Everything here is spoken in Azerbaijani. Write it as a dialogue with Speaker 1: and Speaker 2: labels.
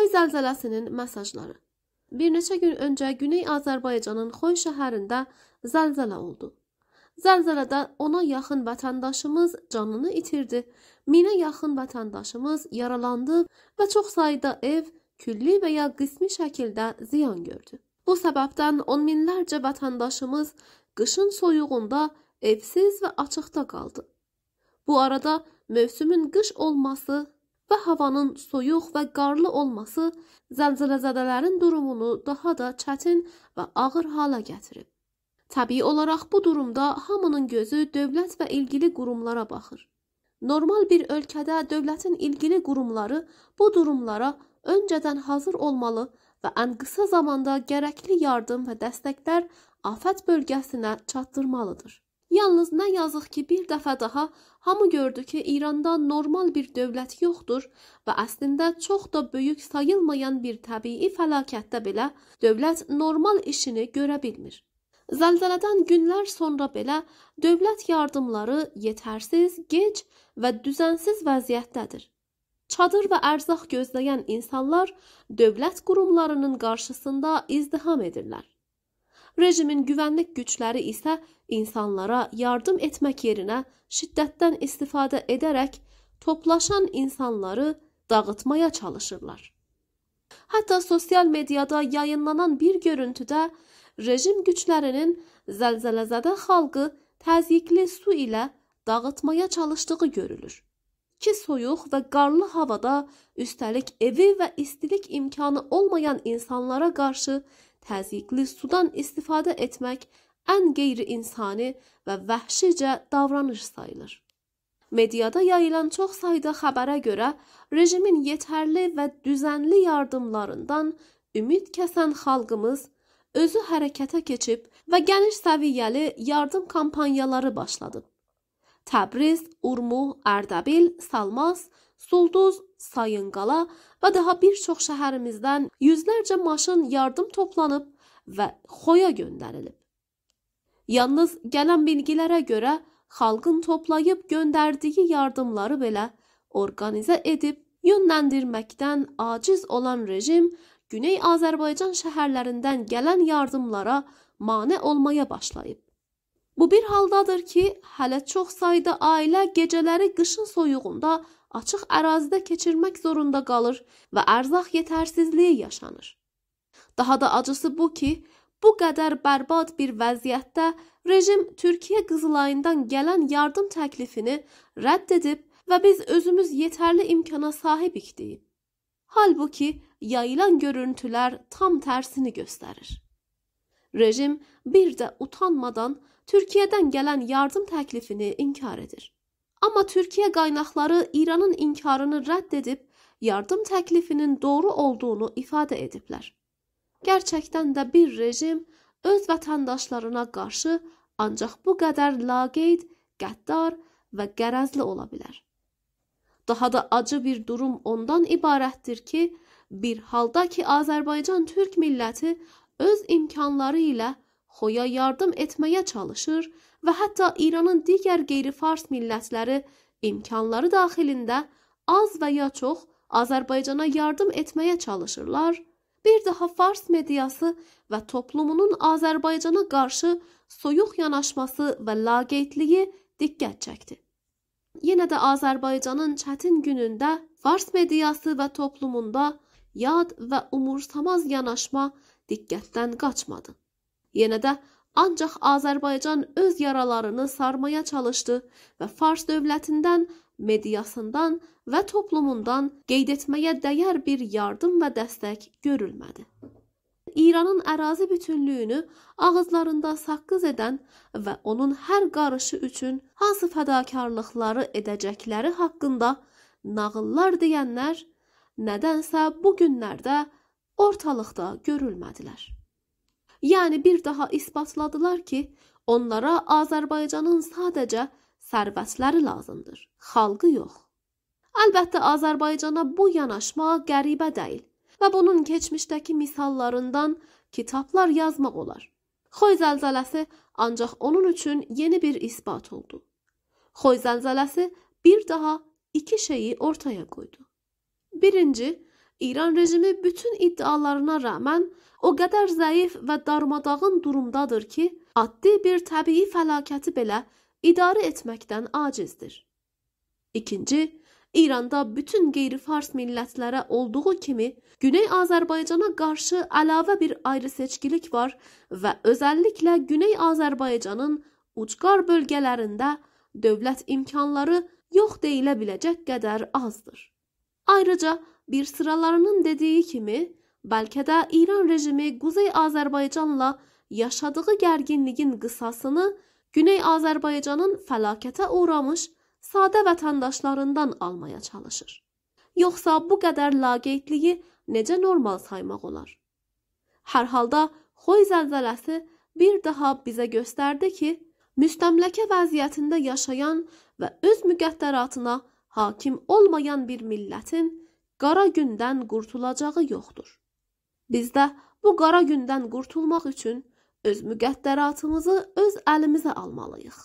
Speaker 1: Xoy zəlzələsinin mesajları. Bir neçə gün öncə Güney Azərbaycanın Xoy şəhərində zəlzələ oldu. Zəlzələdə ona yaxın vətəndaşımız canını itirdi, minə yaxın vətəndaşımız yaralandı və çox sayda ev külli və ya qismi şəkildə ziyan gördü. Bu səbəbdən on minlərcə vətəndaşımız qışın soyuğunda evsiz və açıqda qaldı. Bu arada mövsümün qış olması və havanın soyuq və qarlı olması zəlzəlezadələrin durumunu daha da çətin və ağır hala gətirib. Təbii olaraq bu durumda hamının gözü dövlət və ilgili qurumlara baxır. Normal bir ölkədə dövlətin ilgili qurumları bu durumlara öncədən hazır olmalı və ən qısa zamanda gərəkli yardım və dəstəklər afət bölgəsinə çatdırmalıdır. Yalnız nə yazıq ki, bir dəfə daha hamı gördü ki, İranda normal bir dövlət yoxdur və əslində çox da böyük sayılmayan bir təbii fəlakətdə belə dövlət normal işini görə bilmir. Zəlzələdən günlər sonra belə dövlət yardımları yetərsiz, gec və düzənsiz vəziyyətdədir. Çadır və ərzaq gözləyən insanlar dövlət qurumlarının qarşısında izdiham edirlər. Rejimin güvənlik gücləri isə insanlara yardım etmək yerinə şiddətdən istifadə edərək toplaşan insanları dağıtmaya çalışırlar. Hətta sosial mediada yayınlanan bir görüntüdə rejim güclərinin zəlzələzədə xalqı təzyiqli su ilə dağıtmaya çalışdığı görülür. Ki soyuq və qarlı havada üstəlik evi və istilik imkanı olmayan insanlara qarşı təzyiqli sudan istifadə etmək ən qeyri-insani və vəhşicə davranış sayılır. Mediada yayılan çox sayda xəbərə görə rejimin yetərli və düzənli yardımlarından ümid kəsən xalqımız özü hərəkətə keçib və geniş səviyyəli yardım kampaniyaları başladıb. Təbriz, Urmu, Ərdəbil, Salmas Sulduz, Sayınqala və daha bir çox şəhərimizdən yüzlərcə maşın yardım toplanıb və Xoya göndərilib. Yalnız gələn bilgilərə görə xalqın toplayıb göndərdiyi yardımları belə orqanizə edib yönləndirməkdən aciz olan rejim Güney Azərbaycan şəhərlərindən gələn yardımlara mane olmaya başlayıb. Bu bir haldadır ki, hələ çox sayda ailə gecələri qışın soyuğunda açıq ərazidə keçirmək zorunda qalır və ərzaq yetərsizliyi yaşanır. Daha da acısı bu ki, bu qədər bərbad bir vəziyyətdə rejim Türkiyə Qızılayından gələn yardım təklifini rədd edib və biz özümüz yetərli imkana sahibik deyib. Halbuki yayılan görüntülər tam tərsini göstərir. Rejim bir də utanmadan Türkiyədən gələn yardım təklifini inkar edir. Amma Türkiyə qaynaqları İranın inkarını rədd edib yardım təklifinin doğru olduğunu ifadə ediblər. Gerçəkdən də bir rejim öz vətəndaşlarına qarşı ancaq bu qədər laqeyd, qəddar və qərəzli ola bilər. Daha da acı bir durum ondan ibarətdir ki, bir halda ki Azərbaycan türk milləti öz imkanları ilə Xoya yardım etməyə çalışır və hətta İranın digər qeyri-fars millətləri imkanları daxilində az və ya çox Azərbaycana yardım etməyə çalışırlar. Bir daha fars mediası və toplumunun Azərbaycana qarşı soyuq yanaşması və laqeydliyi diqqət çəkdi. Yenə də Azərbaycanın çətin günündə fars mediası və toplumunda yad və umursamaz yanaşma diqqətdən qaçmadı. Yenə də ancaq Azərbaycan öz yaralarını sarmaya çalışdı və Fars dövlətindən, mediasından və toplumundan qeyd etməyə dəyər bir yardım və dəstək görülmədi. İranın ərazi bütünlüyünü ağızlarında saqqız edən və onun hər qarışı üçün hansı fədakarlıqları edəcəkləri haqqında nağıllar deyənlər nədənsə bu günlərdə ortalıqda görülmədilər. Yəni bir daha isbatladılar ki, onlara Azərbaycanın sadəcə sərvətləri lazımdır, xalqı yox. Əlbəttə Azərbaycana bu yanaşma qəribə deyil və bunun keçmişdəki misallarından kitablar yazmaq olar. Xoy zəlzələsi ancaq onun üçün yeni bir isbat oldu. Xoy zəlzələsi bir daha iki şeyi ortaya qoydu. Birinci, İran rejimi bütün iddialarına rəğmən o qədər zəif və darmadağın durumdadır ki, addi bir təbii fəlakəti belə idarə etməkdən acizdir. İkinci, İranda bütün qeyri-fars millətlərə olduğu kimi Güney Azərbaycana qarşı əlavə bir ayrı-seçkilik var və özəlliklə Güney Azərbaycanın ucqar bölgələrində dövlət imkanları yox deyilə biləcək qədər azdır. Ayrıca bir sıralarının dediyi kimi, bəlkə də İran rejimi Quzey Azərbaycanla yaşadığı gərginliyin qısasını Güney Azərbaycanın fəlakətə uğramış sadə vətəndaşlarından almaya çalışır. Yoxsa bu qədər laqeydliyi necə normal saymaq olar? Hər halda Xoy zəlzələsi bir daha bizə göstərdi ki, müstəmləkə vəziyyətində yaşayan və öz müqəddəratına hakim olmayan bir millətin qara gündən qurtulacağı yoxdur. Bizdə bu qara gündən qurtulmaq üçün öz müqəddəratımızı öz əlimizə almalıyıq.